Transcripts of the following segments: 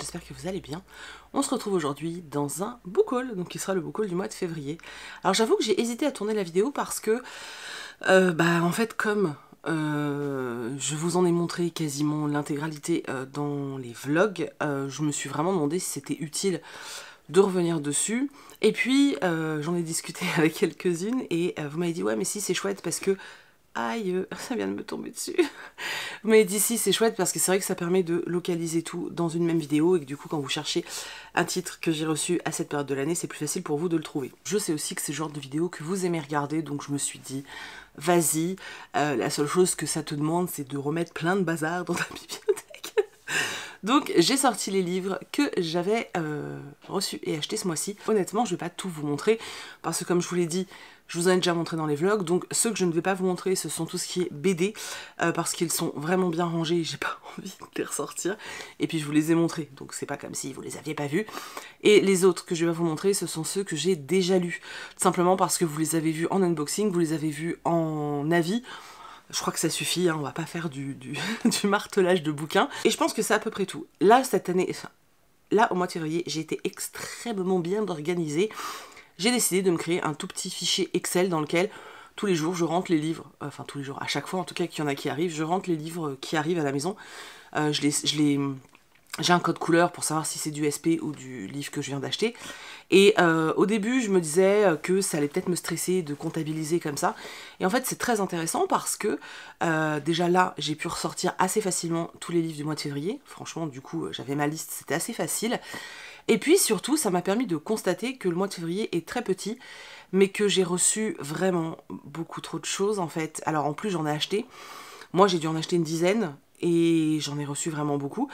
j'espère que vous allez bien. On se retrouve aujourd'hui dans un book haul, donc qui sera le book du mois de février. Alors j'avoue que j'ai hésité à tourner la vidéo parce que, euh, bah en fait comme euh, je vous en ai montré quasiment l'intégralité euh, dans les vlogs, je me suis vraiment demandé si c'était utile de revenir dessus. Et puis j'en ai discuté avec quelques-unes et vous m'avez dit ouais mais si c'est chouette parce que aïe, ça vient de me tomber dessus. Mais d'ici, c'est chouette parce que c'est vrai que ça permet de localiser tout dans une même vidéo et que du coup, quand vous cherchez un titre que j'ai reçu à cette période de l'année, c'est plus facile pour vous de le trouver. Je sais aussi que c'est le genre de vidéo que vous aimez regarder, donc je me suis dit, vas-y, euh, la seule chose que ça te demande, c'est de remettre plein de bazar dans ta bibliothèque. Donc j'ai sorti les livres que j'avais euh, reçus et achetés ce mois-ci. Honnêtement, je vais pas tout vous montrer parce que comme je vous l'ai dit, je vous en ai déjà montré dans les vlogs, donc ceux que je ne vais pas vous montrer, ce sont tout ce qui est BD, euh, parce qu'ils sont vraiment bien rangés et j'ai pas envie de les ressortir. Et puis je vous les ai montrés, donc c'est pas comme si vous les aviez pas vus. Et les autres que je vais vous montrer, ce sont ceux que j'ai déjà lus, simplement parce que vous les avez vus en unboxing, vous les avez vus en avis, je crois que ça suffit, hein, on va pas faire du, du, martelage de bouquins. Et je pense que c'est à peu près tout. Là, cette année, là, au mois de février, j'ai été extrêmement bien organisée. J'ai décidé de me créer un tout petit fichier Excel dans lequel tous les jours je rentre les livres, euh, enfin tous les jours, à chaque fois en tout cas qu'il y en a qui arrivent, je rentre les livres qui arrivent à la maison. Euh, je, les, je les j'ai un code couleur pour savoir si c'est du SP ou du livre que je viens d'acheter. Et euh, au début, je me disais euh, que ça allait peut-être me stresser de comptabiliser comme ça. Et en fait, c'est très intéressant parce que euh, déjà là, j'ai pu ressortir assez facilement tous les livres du mois de février. Franchement, du coup, j'avais ma liste, c'était assez facile. Et puis surtout, ça m'a permis de constater que le mois de février est très petit, mais que j'ai reçu vraiment beaucoup trop de choses en fait. Alors en plus, j'en ai acheté. Moi, j'ai dû en acheter une dizaine et j'en ai reçu vraiment beaucoup.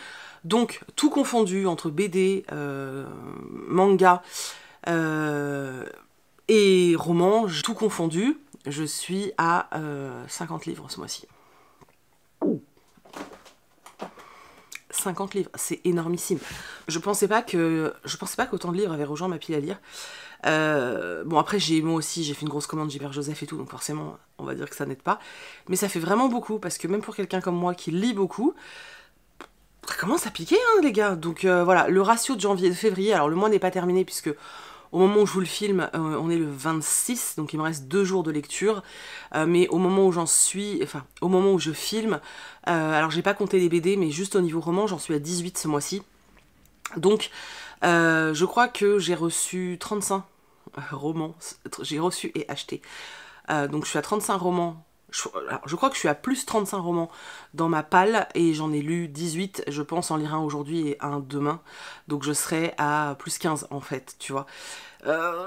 Donc, tout confondu entre BD, euh, manga euh, et roman, tout confondu, je suis à 50 euh, livres ce mois-ci. 50 livres, c'est énormissime. Je pensais pas que je pensais pas qu'autant de livres avaient rejoint ma pile à lire. Euh, bon, après, j'ai moi aussi, j'ai fait une grosse commande, j'ai Joseph et tout, donc forcément, on va dire que ça n'aide pas. Mais ça fait vraiment beaucoup, parce que même pour quelqu'un comme moi qui lit beaucoup, ça commence à piquer, hein, les gars. Donc euh, voilà, le ratio de janvier de février, alors le mois n'est pas terminé, puisque au moment où je vous le filme, euh, on est le 26, donc il me reste deux jours de lecture. mais au moment où j'en suis, enfin, au moment où je filme, alors j'ai pas compté les BD, mais juste au niveau roman, j'en suis à 18 ce mois-ci. Donc, je crois que j'ai reçu 35 euh, romans, j'ai reçu et acheté. Euh, donc je suis à 35 romans. Je, crois que je suis à plus 35 romans dans ma palle et j'en ai lu 18, je pense en lire un aujourd'hui et un demain. Donc je serai à plus 15 en fait, tu vois. Euh,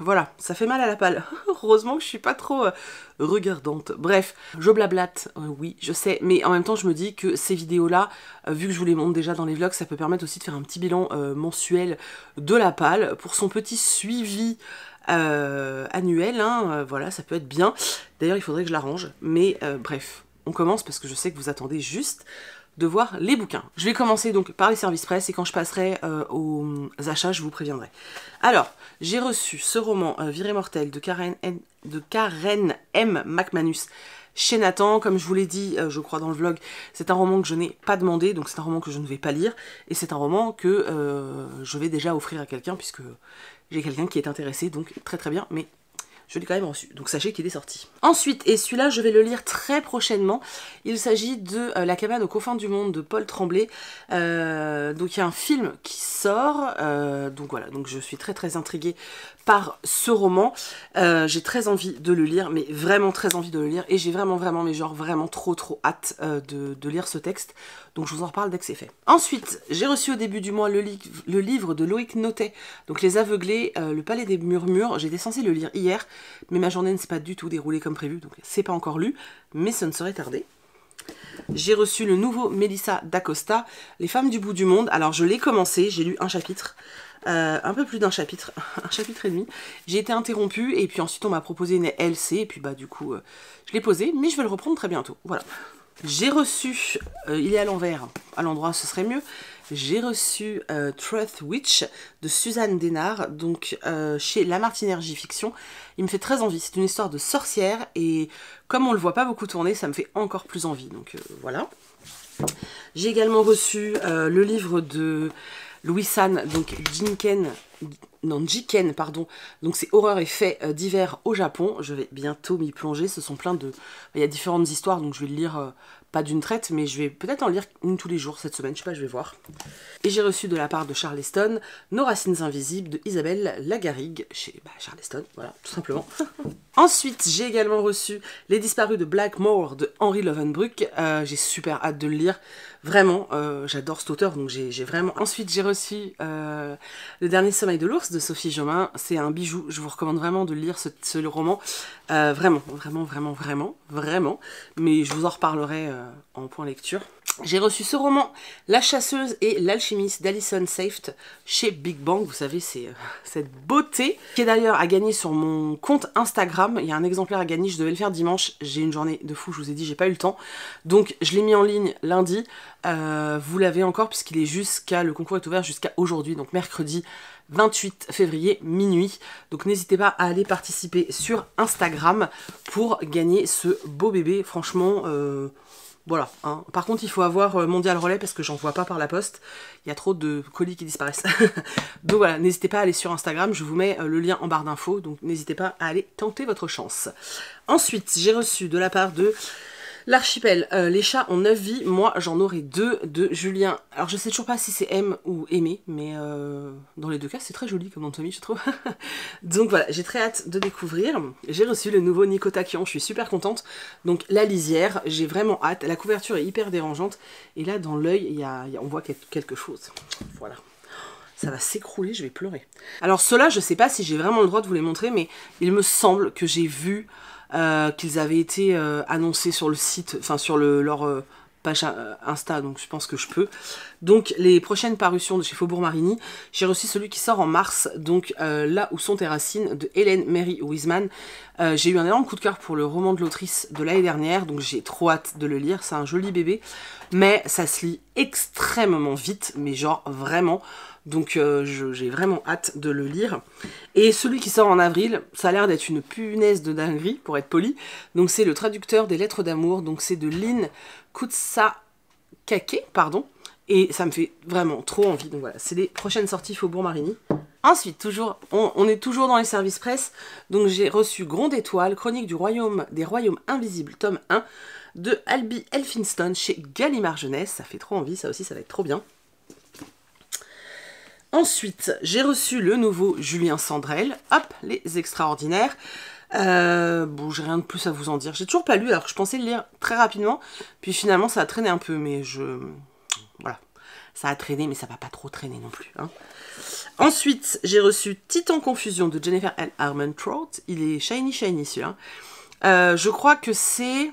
voilà, ça fait mal à la palle. Heureusement que je suis pas trop euh, regardante. Bref, je blablate, euh, oui, je sais, mais en même temps je me dis que ces vidéos-là, euh, vu que je vous les montre déjà dans les vlogs, ça peut permettre aussi de faire un petit bilan mensuel de la palle pour son petit suivi annuel, hein, voilà, ça peut être bien. D'ailleurs, il faudrait que je l'arrange, mais bref, on commence parce que je sais que vous attendez juste de voir les bouquins. Je vais commencer donc par les services presse et quand je passerai euh, aux achats, je vous préviendrai. Alors, j'ai reçu ce roman euh, Viré Mortel de Karen, M. McManus chez Nathan. Comme je vous l'ai dit, euh, je crois dans le vlog, c'est un roman que je n'ai pas demandé, donc c'est un roman que je ne vais pas lire et c'est un roman que je vais déjà offrir à quelqu'un puisque j'ai quelqu'un qui est intéressé, donc très très bien, mais je l'ai quand même reçu, donc sachez qu'il est sorti. Ensuite, et celui-là, je vais le lire très prochainement, il s'agit de euh, La cabane aux coffins du monde de Paul Tremblay. Euh, donc il y a un film qui sort, euh, donc voilà, donc je suis très très intriguée par ce roman. Euh, j'ai très envie de le lire, mais vraiment très envie de le lire. Et j'ai vraiment, vraiment, mais genre vraiment trop, trop hâte euh, de, lire ce texte. Donc je vous en reparle dès que c'est fait. Ensuite, j'ai reçu au début du mois le, livre de Loïc Notet, donc Les Aveuglés, euh, Le Palais des Murmures. J'étais censée le lire hier, mais ma journée ne s'est pas du tout déroulée comme prévu, donc c'est pas encore lu, mais ça ne serait tardé. J'ai reçu le nouveau Melissa d'Acosta, Les femmes du bout du monde. Alors je l'ai commencé, j'ai lu un chapitre. Euh, un peu plus d'un chapitre, un chapitre et demi. J'ai été interrompue et puis ensuite on m'a proposé une LC et puis bah du coup euh, je l'ai posée mais je vais le reprendre très bientôt. Voilà. J'ai reçu, euh, il est à l'envers, à l'endroit ce serait mieux, j'ai reçu Truth Witch de Suzanne Denard donc chez Martinergy Fiction. Il me fait très envie, c'est une histoire de sorcière et comme on le voit pas beaucoup tourner, ça me fait encore plus envie, donc voilà. J'ai également reçu le livre de Louis San, donc Jinken, non, Jiken, pardon. Donc c'est horreur et faits euh, divers au Japon. Je vais bientôt m'y plonger. Ce sont plein de... Il y a différentes histoires, donc je vais le lire euh, pas d'une traite, mais je vais peut-être en lire une tous les jours cette semaine. Je sais pas, je vais voir. Et j'ai reçu de la part de Charleston Nos racines invisibles de Isabelle Lagarigue chez bah, Charleston, voilà, tout simplement. Ensuite, j'ai également reçu Les disparus de Blackmore de Henry Lovenbrook. Euh, j'ai super hâte de le lire. Vraiment, j'adore cet auteur, donc j'ai vraiment... Ensuite, j'ai reçu Le Dernier Sommeil de l'Ours de Sophie Jomain. C'est un bijou, je vous recommande vraiment de lire ce, roman. vraiment, vraiment, vraiment, vraiment, vraiment. Mais je vous en reparlerai en point lecture. J'ai reçu ce roman, La chasseuse et l'alchimiste d'Alison Saft chez Big Bang. Vous savez, c'est euh, cette beauté qui est d'ailleurs à gagner sur mon compte Instagram. Il y a un exemplaire à gagner, je devais le faire dimanche. J'ai une journée de fou, je vous ai dit, j'ai pas eu le temps. Donc je l'ai mis en ligne lundi. Euh, vous l'avez encore puisqu'il est jusqu'à, le concours est ouvert jusqu'à aujourd'hui, donc mercredi 28 février minuit. Donc n'hésitez pas à aller participer sur Instagram pour gagner ce beau bébé. Franchement, euh, voilà. Hein. Par contre, il faut avoir euh, Mondial Relais parce que j'en vois pas par la poste. Il y a trop de colis qui disparaissent. donc voilà, n'hésitez pas à aller sur Instagram. Je vous mets euh, le lien en barre d'infos. Donc n'hésitez pas à aller tenter votre chance. Ensuite, j'ai reçu de la part de L'archipel, euh, les chats ont 9 vies, moi j'en aurai 2 de Julien. Alors je sais toujours pas si c'est M ou aimé, mais euh, dans les deux cas c'est très joli comme Anthony je trouve. Donc voilà, j'ai très hâte de découvrir. J'ai reçu le nouveau Nico je suis super contente. Donc la lisière, j'ai vraiment hâte. La couverture est hyper dérangeante. Et là dans l'œil, y a, on voit quelque chose. Voilà ça va s'écrouler, je vais pleurer. Alors cela, là je sais pas si j'ai vraiment le droit de vous les montrer, mais il me semble que j'ai vu euh, qu'ils avaient été euh, annoncés sur le site, enfin sur leur euh, page Insta, donc je pense que je peux. Donc les prochaines parutions de chez Faubourg Marini, j'ai reçu celui qui sort en mars, donc Là où sont tes racines de Hélène Mary Wiseman. j'ai eu un énorme coup de cœur pour le roman de l'autrice de l'année dernière, donc j'ai trop hâte de le lire, c'est un joli bébé, mais ça se lit extrêmement vite, mais genre vraiment. Donc euh, j'ai vraiment hâte de le lire. Et celui qui sort en avril, ça a l'air d'être une punaise de dinguerie, pour être poli. Donc c'est le traducteur des lettres d'amour, donc c'est de Lynn Kutsakake, pardon. Et ça me fait vraiment trop envie. Donc voilà, c'est les prochaines sorties Faubourg Marigny. Ensuite, toujours, on, est toujours dans les services presse. Donc j'ai reçu Grande Étoile, Chronique du Royaume des Royaumes Invisibles, tome 1 de Albi Elphinstone chez Gallimard Jeunesse. Ça fait trop envie, ça aussi, ça va être trop bien. Ensuite, j'ai reçu le nouveau Julien Sandrel, hop, les extraordinaires. Euh, bon, j'ai rien de plus à vous en dire. J'ai toujours pas lu, alors que je pensais le lire très rapidement. Puis finalement, ça a traîné un peu, mais je... Voilà. Ça a traîné, mais ça va pas trop traîner non plus. Hein. Ensuite, j'ai reçu Titan Confusion de Jennifer L. Armentrout. Il est shiny, shiny celui-là. Euh, je crois que c'est,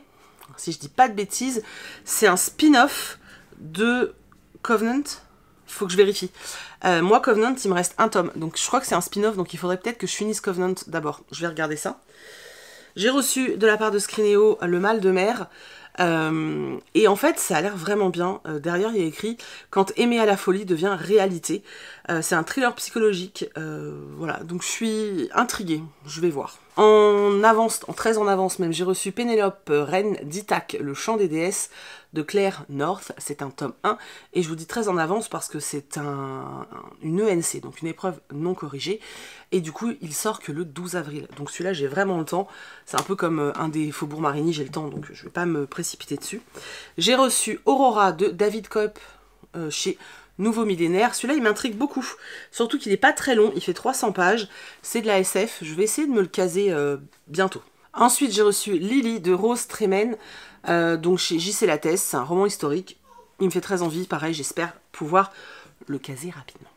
si je dis pas de bêtises, c'est un spin-off de Covenant faut que je vérifie. Euh, moi, Covenant, il me reste un tome. Donc je crois que c'est un spin-off, donc il faudrait peut-être que je finisse Covenant d'abord. Je vais regarder ça. J'ai reçu de la part de Scrineo Le Mal de Mer. Euh, et en fait, ça a l'air vraiment bien. Euh, derrière, il y a écrit Quand aimer à la folie devient réalité. c'est un thriller psychologique. voilà, donc je suis intriguée. Je vais voir. En avance, en 13 en avance même, j'ai reçu Pénélope Reine d'Itac, Le Chant des déesses de Claire North. C'est un tome 1 et je vous dis très en avance parce que c'est un, une ENC, donc une épreuve non corrigée. Et du coup, il sort que le 12 avril. Donc celui-là, j'ai vraiment le temps. C'est un peu comme euh, un des Faubourgs Marigny, j'ai le temps, donc je ne vais pas me précipiter dessus. J'ai reçu Aurora de David Cope euh, chez Nouveau millénaire. Celui-là, il m'intrigue beaucoup. Surtout qu'il n'est pas très long, il fait 300 pages. C'est de la SF, je vais essayer de me le caser euh, bientôt. Ensuite, j'ai reçu Lily de Rose Tremen, euh, donc chez J.C. Lattès. C'est un roman historique. Il me fait très envie, pareil, j'espère pouvoir le caser rapidement.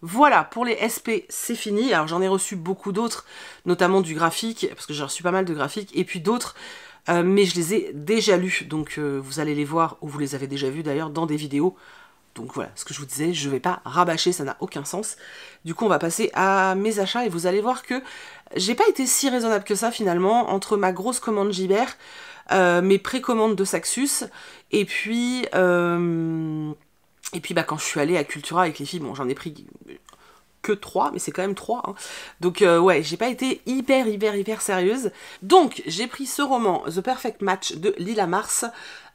Voilà, pour les SP, c'est fini. Alors j'en ai reçu beaucoup d'autres, notamment du graphique, parce que j'ai reçu pas mal de graphiques, et puis d'autres, euh, mais je les ai déjà lus, donc vous allez les voir, ou vous les avez déjà vus d'ailleurs, dans des vidéos donc voilà, ce que je vous disais, je vais pas rabâcher, ça n'a aucun sens. Du coup, on va passer à mes achats et vous allez voir que j'ai pas été si raisonnable que ça finalement entre ma grosse commande Jiber, euh, mes précommandes de Saxus et puis euh, et puis bah quand je suis allée à Cultura avec les filles, bon j'en ai pris que 3, mais c'est quand même 3. Hein. Donc euh, ouais, j'ai pas été hyper, hyper, hyper sérieuse. Donc j'ai pris ce roman, The Perfect Match de Lila Mars.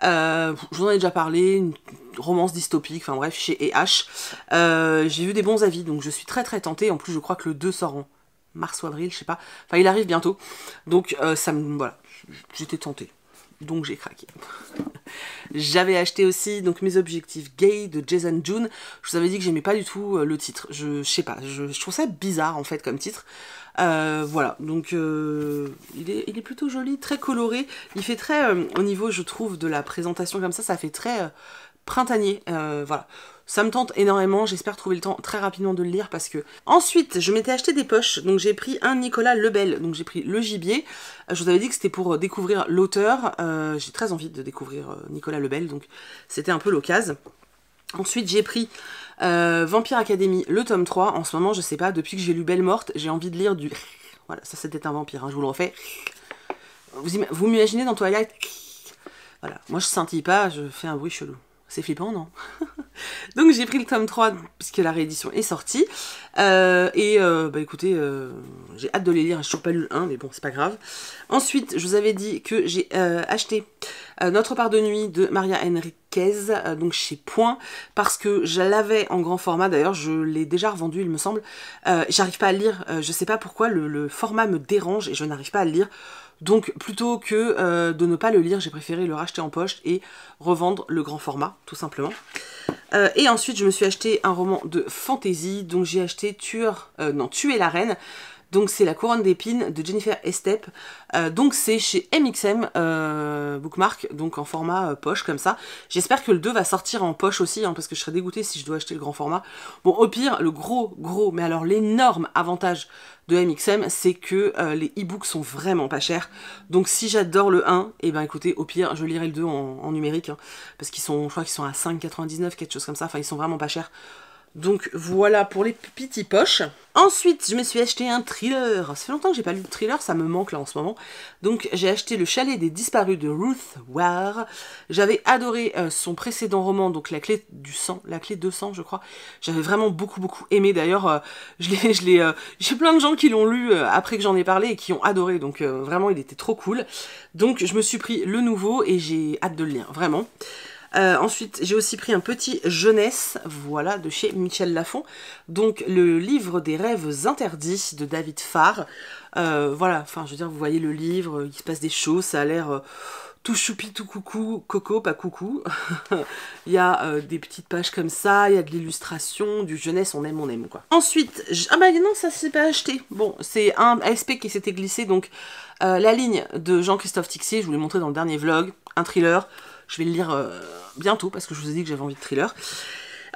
Euh, je vous en ai déjà parlé, une romance dystopique, enfin bref, chez EH. J'ai vu des bons avis, donc je suis très très tentée. En plus, je crois que le 2 sort en mars ou avril, je sais pas. Enfin, il arrive bientôt. Donc, euh, ça me. Voilà, j'étais tentée. Donc j'ai craqué. J'avais acheté aussi donc mes objectifs gay de Jason June. Je vous avais dit que j'aimais pas du tout le titre. Je, sais pas, je, je trouve ça bizarre en fait comme titre. Euh, voilà, donc euh, il, est, plutôt joli, très coloré. Il fait très, euh, au niveau, je trouve, de la présentation comme ça, ça fait très printanier. voilà. Ça me tente énormément, j'espère trouver le temps très rapidement de le lire parce que... Ensuite, je m'étais acheté des poches, donc j'ai pris un Nicolas Lebel, donc j'ai pris Le Gibier. Je vous avais dit que c'était pour découvrir l'auteur, j'ai très envie de découvrir Nicolas Lebel, donc c'était un peu l'occasion. Ensuite, j'ai pris euh, Vampire Academy, le tome 3. En ce moment, je sais pas, depuis que j'ai lu Belle Morte, j'ai envie de lire du... Voilà, ça c'était un vampire, hein, je vous le refais. Vous, vous m'imaginez dans Twilight Voilà, moi je scintille pas, je fais un bruit chelou. C'est flippant, non Donc j'ai pris le tome 3 puisque la réédition est sortie. Euh, et euh, bah écoutez, j'ai hâte de les lire. Je n'ai toujours pas lu le 1, mais bon, c'est pas grave. Ensuite, je vous avais dit que j'ai acheté euh, Notre part de nuit de Maria Henriquez, euh, donc chez Point, parce que je l'avais en grand format, d'ailleurs je l'ai déjà revendu il me semble, euh, j'arrive pas à lire, je sais pas pourquoi le, format me dérange et je n'arrive pas à le lire, donc plutôt que de ne pas le lire, j'ai préféré le racheter en poche et revendre le grand format, tout simplement. et ensuite, je me suis acheté un roman de fantasy. Donc, j'ai acheté Tuer la Reine donc c'est la couronne d'épines de Jennifer Estep. Euh, donc c'est chez MXM euh, Bookmark, donc en format euh, poche comme ça. J'espère que le 2 va sortir en poche aussi, hein, parce que je serais dégoûtée si je dois acheter le grand format. Bon, au pire, le gros, gros, mais alors l'énorme avantage de MXM, c'est que les e-books sont vraiment pas chers. Donc si j'adore le 1, et eh ben écoutez, au pire, je lirai le 2 en, numérique, hein, parce qu'ils sont, je crois qu'ils sont à 5,99, quelque chose comme ça. Enfin, ils sont vraiment pas chers. Donc voilà pour les petits poches. Ensuite, je me suis acheté un thriller. Ça fait longtemps que j'ai pas lu de thriller, ça me manque là en ce moment. Donc j'ai acheté Le chalet des disparus de Ruth Ware. J'avais adoré euh, son précédent roman, donc La clé du sang, La clé de sang, je crois. J'avais vraiment beaucoup beaucoup aimé. D'ailleurs, euh, euh, j'ai plein de gens qui l'ont lu après que j'en ai parlé et qui ont adoré. Donc vraiment, il était trop cool. Donc je me suis pris le nouveau et j'ai hâte de le lire, vraiment. Euh, ensuite, j'ai aussi pris un petit Jeunesse, voilà, de chez Michel Lafon. Donc, le livre des rêves interdits de David Farr. Euh, voilà, enfin, je veux dire, vous voyez le livre, euh, il se passe des choses, ça a l'air... tout choupi, tout coucou, coco, pas coucou. il y a des petites pages comme ça, il y a de l'illustration, du jeunesse, on aime, on aime quoi. Ensuite, ah bah non, ça s'est pas acheté. Bon, c'est un ASP qui s'était glissé, donc la ligne de Jean-Christophe Tixier, je vous l'ai montré dans le dernier vlog, un thriller. Je vais le lire euh, bientôt parce que je vous ai dit que j'avais envie de thriller.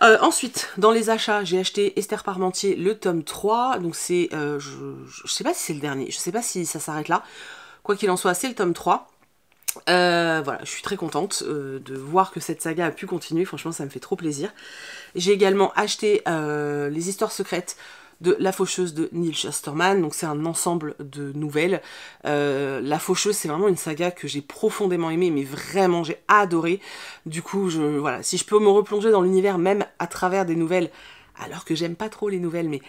Euh, ensuite, dans les achats, j'ai acheté Esther Parmentier, le tome 3. Donc c'est, euh, je, ne sais pas si c'est le dernier, je sais pas si ça s'arrête là. Quoi qu'il en soit, c'est le tome 3. voilà, je suis très contente de voir que cette saga a pu continuer, franchement ça me fait trop plaisir. J'ai également acheté Les Histoires Secrètes de La Faucheuse de Neil Shusterman, Donc c'est un ensemble de nouvelles. Euh, la Faucheuse, c'est vraiment une saga que j'ai profondément aimée, mais vraiment j'ai adoré. Du coup, je, voilà, si je peux me replonger dans l'univers même à travers des nouvelles, alors que j'aime pas trop les nouvelles, mais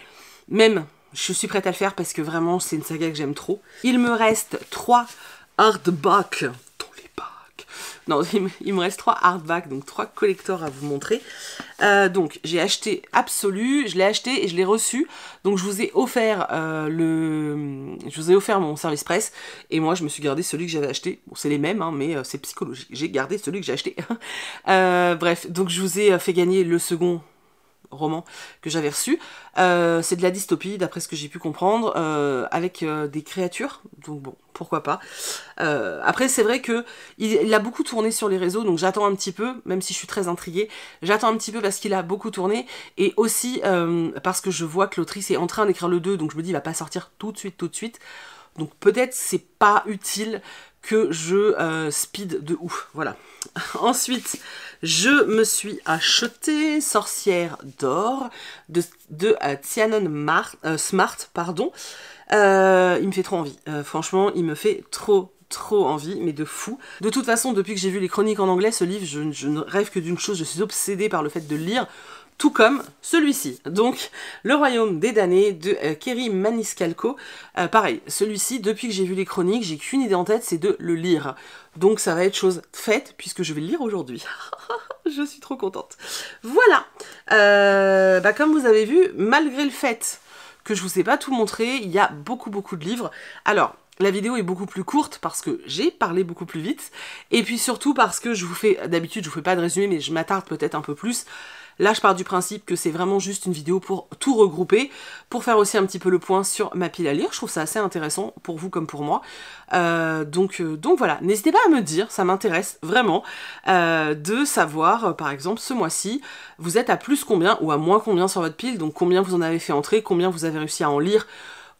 même, je suis prête à le faire parce que vraiment c'est une saga que j'aime trop. Il me reste trois hardback Non, il me reste trois hardbacks, donc trois collectors à vous montrer. Euh, donc, j'ai acheté Absolu, je l'ai acheté et je l'ai reçu. Donc, je vous ai offert euh, le... Je vous ai offert mon service presse et moi, je me suis gardé celui que j'avais acheté. Bon, c'est les mêmes, hein, mais euh, c'est psychologique. J'ai gardé celui que j'ai acheté. bref, donc je vous ai fait gagner le second roman que j'avais reçu. Euh, c'est de la dystopie, d'après ce que j'ai pu comprendre, euh, avec euh, des créatures. Donc bon, pourquoi pas. après, c'est vrai que il, a beaucoup tourné sur les réseaux, donc j'attends un petit peu, même si je suis très intriguée. J'attends un petit peu parce qu'il a beaucoup tourné et aussi parce que je vois que l'autrice est en train d'écrire le 2, donc je me dis il va pas sortir tout de suite, tout de suite. Donc peut-être c'est pas utile que je euh, speed de ouf. Voilà. Ensuite, je me suis acheté Sorcière d'or de, de euh, euh, Smart. pardon. il me fait trop envie. franchement, il me fait trop trop envie, mais de fou. De toute façon, depuis que j'ai vu les chroniques en anglais, ce livre, je, je ne rêve que d'une chose, je suis obsédée par le fait de lire tout comme celui-ci. Donc, le royaume des damnés de euh, Kerry Maniscalco. Euh, pareil, celui-ci, depuis que j'ai vu les chroniques, j'ai qu'une idée en tête, c'est de le lire. Donc, ça va être chose faite, puisque je vais le lire aujourd'hui. je suis trop contente. Voilà. Euh, bah, comme vous avez vu, malgré le fait que je vous ai pas tout montré, il y a beaucoup, beaucoup de livres. Alors, la vidéo est beaucoup plus courte parce que j'ai parlé beaucoup plus vite et puis surtout parce que je vous fais, d'habitude je vous fais pas de résumé mais je m'attarde peut-être un peu plus Là, je pars du principe que c'est vraiment juste une vidéo pour tout regrouper, pour faire aussi un petit peu le point sur ma pile à lire. Je trouve ça assez intéressant pour vous comme pour moi. Euh, donc, euh, donc voilà, n'hésitez pas à me dire, ça m'intéresse vraiment euh, de savoir, par exemple, ce mois-ci, vous êtes à plus combien ou à moins combien sur votre pile, donc combien vous en avez fait entrer, combien vous avez réussi à en lire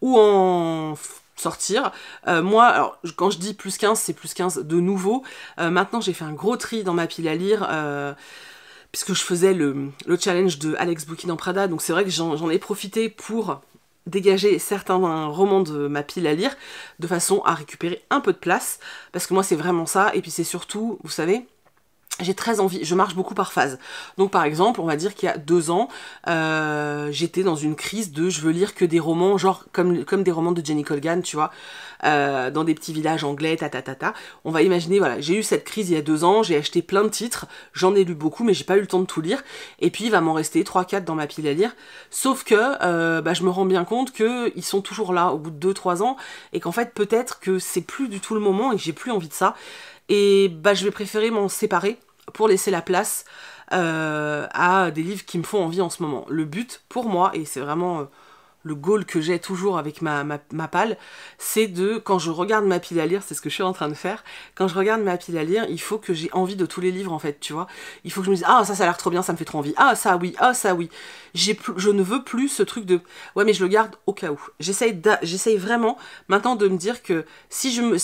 ou en sortir. moi, alors, quand je dis plus 15, c'est plus 15 de nouveau. maintenant, j'ai fait un gros tri dans ma pile à lire puisque je faisais le, challenge de Alex en Prada, donc c'est vrai que j'en ai profité pour dégager certains romans de ma pile à lire, de façon à récupérer un peu de place, parce que moi c'est vraiment ça, et puis c'est surtout, vous savez, j'ai très envie, je marche beaucoup par phase. Donc par exemple, on va dire qu'il y a deux ans, euh, j'étais dans une crise de je veux lire que des romans, genre comme, comme des romans de Jenny Colgan, tu vois, euh, dans des petits villages anglais, ta ta ta ta. On va imaginer, voilà, j'ai eu cette crise il y a deux ans, j'ai acheté plein de titres, j'en ai lu beaucoup, mais j'ai pas eu le temps de tout lire. Et puis il va m'en rester 3 quatre dans ma pile à lire. Sauf que euh, bah, je me rends bien compte qu'ils sont toujours là au bout de 2-3 ans, et qu'en fait peut-être que c'est plus du tout le moment et que j'ai plus envie de ça. Et bah je vais préférer m'en séparer pour laisser la place euh, à des livres qui me font envie en ce moment. Le but pour moi, et c'est vraiment euh, le goal que j'ai toujours avec ma, ma, c'est de, quand je regarde ma pile à lire, c'est ce que je suis en train de faire, quand je regarde ma pile à lire, il faut que j'ai envie de tous les livres en fait, tu vois. Il faut que je me dise, ah ça, ça a l'air trop bien, ça me fait trop envie, ah ça oui, ah ça oui. Je ne veux plus ce truc de, ouais mais je le garde au cas où. J'essaye vraiment maintenant de me dire que si je me...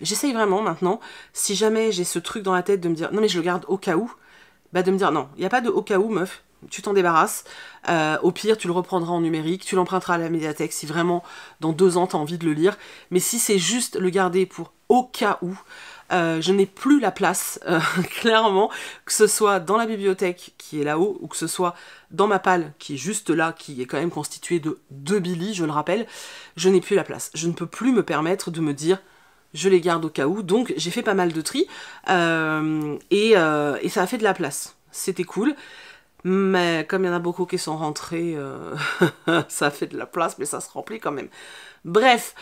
J'essaye vraiment maintenant, si jamais j'ai ce truc dans la tête de me dire non mais je le garde au cas où, bah de me dire non, il n'y a pas de au cas où meuf, tu t'en débarrasses. Euh, au pire, tu le reprendras en numérique, tu l'emprunteras à la médiathèque si vraiment dans deux ans tu as envie de le lire. Mais si c'est juste le garder pour au cas où, euh, je n'ai plus la place, euh, clairement, que ce soit dans la bibliothèque qui est là-haut ou que ce soit dans ma palle qui est juste là, qui est quand même constituée de deux Billy, je le rappelle, je n'ai plus la place. Je ne peux plus me permettre de me dire je les garde au cas où. Donc j'ai fait pas mal de tri euh, euh, et, ça a fait de la place. C'était cool. Mais comme il y en a beaucoup qui sont rentrés, euh, ça a fait de la place, mais ça se remplit quand même. Bref,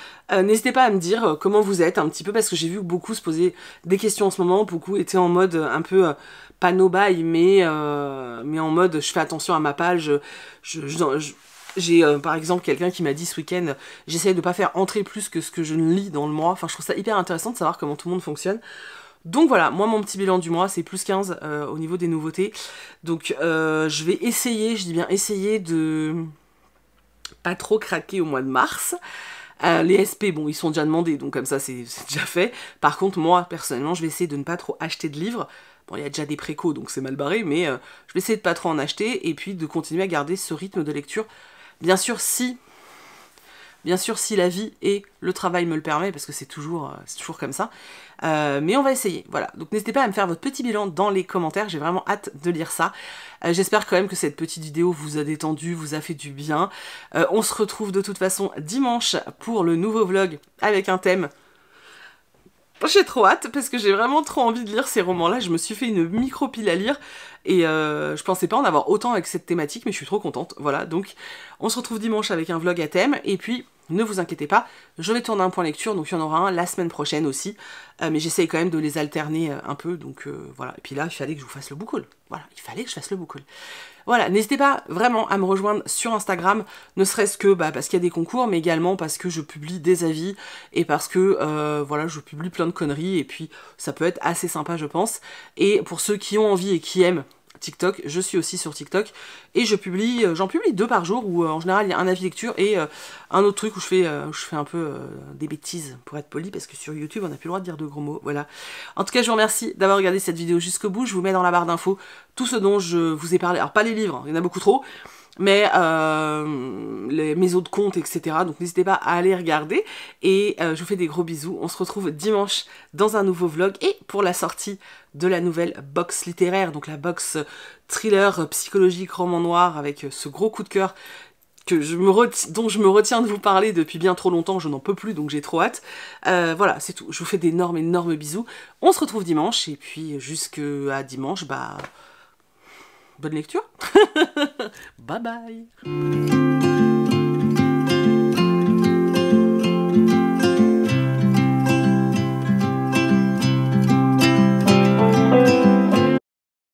n'hésitez pas à me dire comment vous êtes un petit peu, parce que j'ai vu beaucoup se poser des questions en ce moment, beaucoup étaient en mode un peu pas no mais, en mode je fais attention à ma page, je j'ai euh, par exemple quelqu'un qui m'a dit ce week-end, j'essaie de ne pas faire entrer plus que ce que je ne lis dans le mois. Enfin, je trouve ça hyper intéressant de savoir comment tout le monde fonctionne. Donc voilà, moi mon petit bilan du mois c'est plus 15 euh, au niveau des nouveautés. Donc euh, je vais essayer, je dis bien essayer de pas trop craquer au mois de mars. les SP, bon, ils sont déjà demandés, donc comme ça, c'est déjà fait. Par contre, moi, personnellement, je vais essayer de ne pas trop acheter de livres. Bon, il y a déjà des précos donc c'est mal barré, mais je vais essayer de pas trop en acheter, et puis de continuer à garder ce rythme de lecture Bien sûr, si Bien sûr, si la vie et le travail me le permet, parce que c'est toujours, euh, c'est toujours comme ça. Euh, mais on va essayer, voilà. Donc n'hésitez pas à me faire votre petit bilan dans les commentaires, j'ai vraiment hâte de lire ça. Euh, j'espère quand même que cette petite vidéo vous a détendu, vous a fait du bien. on se retrouve de toute façon dimanche pour le nouveau vlog avec un thème j'ai trop hâte parce que j'ai vraiment trop envie de lire ces romans-là. Je me suis fait une micro-pile à lire et euh, je pensais pas en avoir autant avec cette thématique, mais je suis trop contente. Voilà, donc on se retrouve dimanche avec un vlog à thème et puis ne vous inquiétez pas, je vais tourner un point lecture, donc il y en aura un la semaine prochaine aussi, euh, mais j'essaye quand même de les alterner euh, un peu, donc euh, voilà. Et puis là, il fallait que je vous fasse le boucle Voilà, il fallait que je fasse le book Voilà, n'hésitez pas vraiment à me rejoindre sur Instagram, ne serait-ce que bah, parce qu'il y a des concours, mais également parce que je publie des avis et parce que voilà, je publie plein de conneries, et puis ça peut être assez sympa, je pense. Et pour ceux qui ont envie et qui aiment TikTok. Je suis aussi sur TikTok et je publie, euh, j'en publie deux par jour où euh, en général il y a un avis lecture et euh, un autre truc où je fais, je fais un peu des bêtises pour être poli parce que sur YouTube on n'a plus le droit de dire de gros mots. Voilà. En tout cas, je vous remercie d'avoir regardé cette vidéo jusqu'au bout. Je vous mets dans la barre d'infos tout ce dont je vous ai parlé. Alors pas les livres, il y en a beaucoup trop mais euh, les, mes autres comptes, etc. Donc n'hésitez pas à aller regarder. Et euh, je vous fais des gros bisous. On se retrouve dimanche dans un nouveau vlog et pour la sortie de la nouvelle box littéraire, donc la box thriller euh, psychologique roman noir avec ce gros coup de cœur que je me dont je me retiens de vous parler depuis bien trop longtemps, je n'en peux plus donc j'ai trop hâte. voilà, c'est tout. Je vous fais d'énormes, énormes bisous. On se retrouve dimanche et puis jusqu'à dimanche, bah bonne lecture. bye bye.